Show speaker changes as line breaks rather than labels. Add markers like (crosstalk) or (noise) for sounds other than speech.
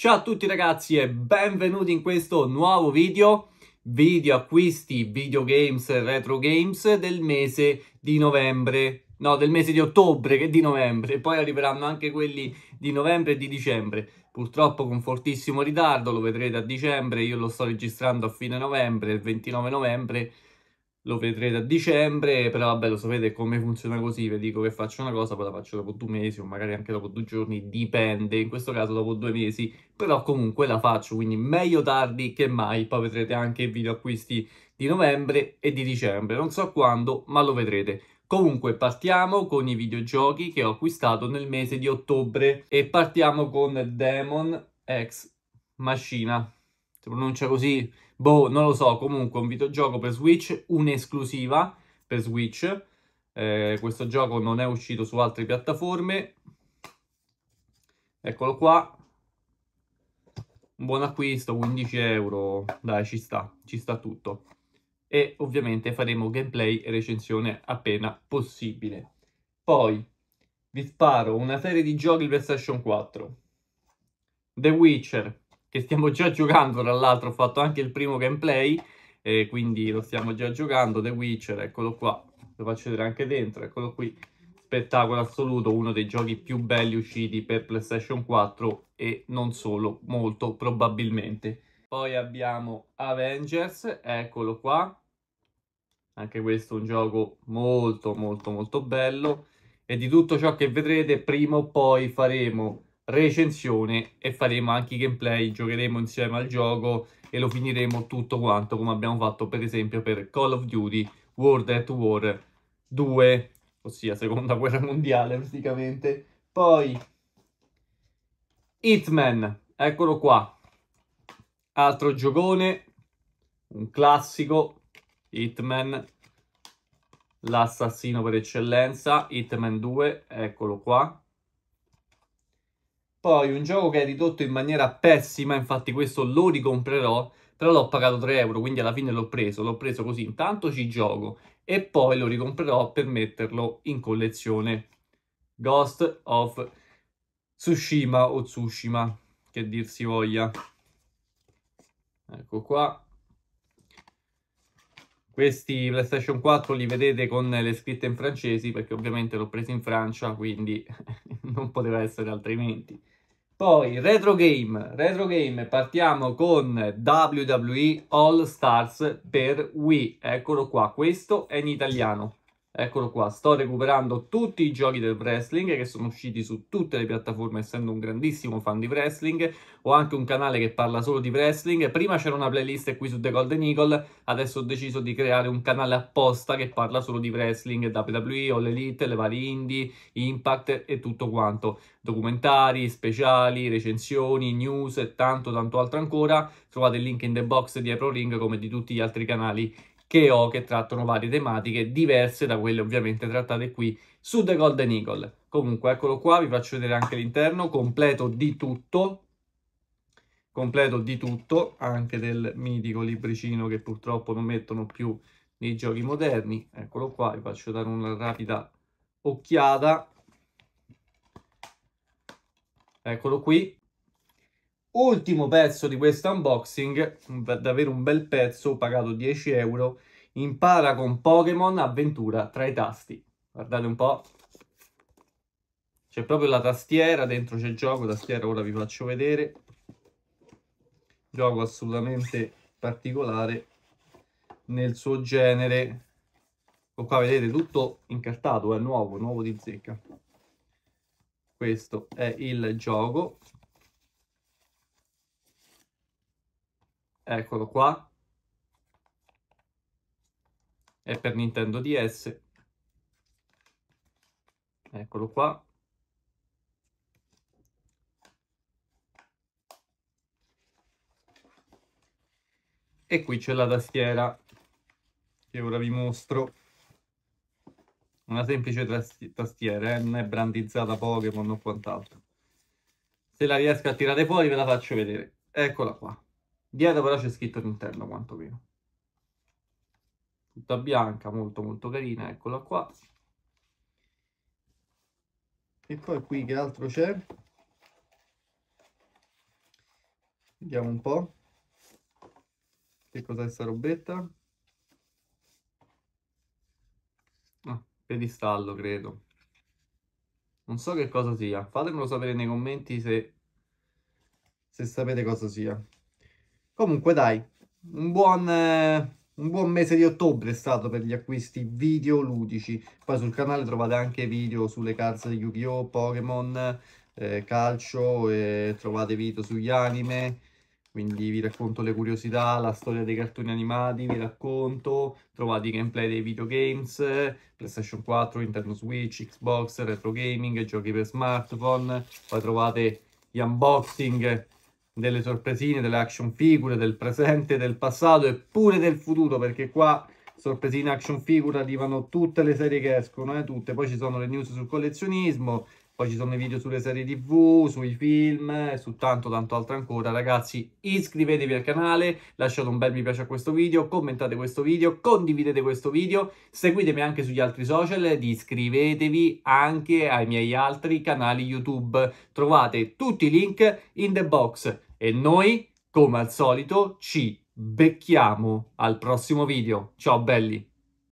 Ciao a tutti ragazzi e benvenuti in questo nuovo video, video acquisti, videogames retro games del mese di novembre, no del mese di ottobre che di novembre, poi arriveranno anche quelli di novembre e di dicembre, purtroppo con fortissimo ritardo, lo vedrete a dicembre, io lo sto registrando a fine novembre, il 29 novembre, lo vedrete a dicembre, però vabbè lo sapete come funziona così, vi dico che faccio una cosa, poi la faccio dopo due mesi o magari anche dopo due giorni, dipende, in questo caso dopo due mesi, però comunque la faccio, quindi meglio tardi che mai, poi vedrete anche i video acquisti di novembre e di dicembre, non so quando, ma lo vedrete. Comunque partiamo con i videogiochi che ho acquistato nel mese di ottobre e partiamo con Demon X Machina pronuncia cioè, così, boh, non lo so, comunque un videogioco per Switch, un'esclusiva per Switch. Eh, questo gioco non è uscito su altre piattaforme. Eccolo qua. Un buon acquisto, 15 euro. Dai, ci sta, ci sta tutto. E ovviamente faremo gameplay e recensione appena possibile. Poi, vi sparo una serie di giochi per Session 4. The Witcher, che stiamo già giocando, tra l'altro ho fatto anche il primo gameplay, e quindi lo stiamo già giocando, The Witcher, eccolo qua, lo faccio vedere anche dentro, eccolo qui, spettacolo assoluto, uno dei giochi più belli usciti per PlayStation 4 e non solo, molto probabilmente. Poi abbiamo Avengers, eccolo qua, anche questo è un gioco molto molto molto bello e di tutto ciò che vedrete prima o poi faremo recensione e faremo anche i gameplay, giocheremo insieme al gioco e lo finiremo tutto quanto come abbiamo fatto per esempio per Call of Duty World at War 2, ossia seconda guerra mondiale praticamente. Poi Hitman, eccolo qua, altro giocone, un classico, Hitman, l'assassino per eccellenza, Hitman 2, eccolo qua poi un gioco che è ridotto in maniera pessima, infatti questo lo ricomprerò, però l'ho pagato 3 euro, quindi alla fine l'ho preso, l'ho preso così, intanto ci gioco e poi lo ricomprerò per metterlo in collezione. Ghost of Tsushima o Tsushima, che dir si voglia. Ecco qua. Questi PlayStation 4 li vedete con le scritte in francesi perché ovviamente l'ho preso in Francia, quindi (laughs) non poteva essere altrimenti. Poi retro game, retro game, partiamo con WWE All Stars per Wii, eccolo qua, questo è in italiano. Eccolo qua, sto recuperando tutti i giochi del wrestling che sono usciti su tutte le piattaforme, essendo un grandissimo fan di wrestling. Ho anche un canale che parla solo di wrestling. Prima c'era una playlist qui su The Golden Eagle, adesso ho deciso di creare un canale apposta che parla solo di wrestling, WWE, All Elite, le varie indie, Impact e tutto quanto. Documentari, speciali, recensioni, news e tanto tanto altro ancora. Trovate il link in the box di Apro Ring come di tutti gli altri canali che ho che trattano varie tematiche diverse da quelle ovviamente trattate qui su The Golden Eagle. Comunque eccolo qua, vi faccio vedere anche l'interno, completo di tutto, completo di tutto, anche del mitico libricino che purtroppo non mettono più nei giochi moderni. Eccolo qua, vi faccio dare una rapida occhiata. Eccolo qui, Ultimo pezzo di questo unboxing, davvero un bel pezzo, ho pagato 10 euro, impara con Pokémon avventura tra i tasti. Guardate un po', c'è proprio la tastiera, dentro c'è il gioco, tastiera ora vi faccio vedere. Gioco assolutamente particolare nel suo genere. O qua vedete tutto incartato, è nuovo, nuovo di zecca. Questo è il gioco, eccolo qua, è per Nintendo DS, eccolo qua. E qui c'è la tastiera che ora vi mostro. Una semplice tastiera, eh? non è brandizzata Pokémon o quant'altro. Se la riesco a tirare fuori ve la faccio vedere. Eccola qua. Dietro però c'è scritto Nintendo quantomeno. Tutta bianca, molto molto carina, eccola qua. E poi qui che altro c'è? Vediamo un po'. Che cos'è questa robetta? Ah, pedistallo, credo. Non so che cosa sia. Fatemelo sapere nei commenti se, se sapete cosa sia. Comunque dai, un buon, eh, un buon mese di ottobre è stato per gli acquisti video ludici. Poi sul canale trovate anche video sulle carte di Yu-Gi-Oh!, Pokémon, eh, calcio, eh, trovate video sugli anime quindi vi racconto le curiosità, la storia dei cartoni animati, vi racconto, trovate i gameplay dei videogames, PlayStation 4, Nintendo Switch, Xbox, retro gaming, giochi per smartphone, poi trovate gli unboxing delle sorpresine, delle action figure, del presente, del passato e pure del futuro, perché qua sorpresine action figure arrivano tutte le serie che escono, eh, tutte. Poi ci sono le news sul collezionismo, poi ci sono i video sulle serie tv, sui film e eh, su tanto tanto altro ancora. Ragazzi, iscrivetevi al canale, lasciate un bel mi piace a questo video, commentate questo video, condividete questo video, seguitemi anche sugli altri social ed iscrivetevi anche ai miei altri canali YouTube. Trovate tutti i link in the box e noi, come al solito, ci becchiamo al prossimo video. Ciao belli!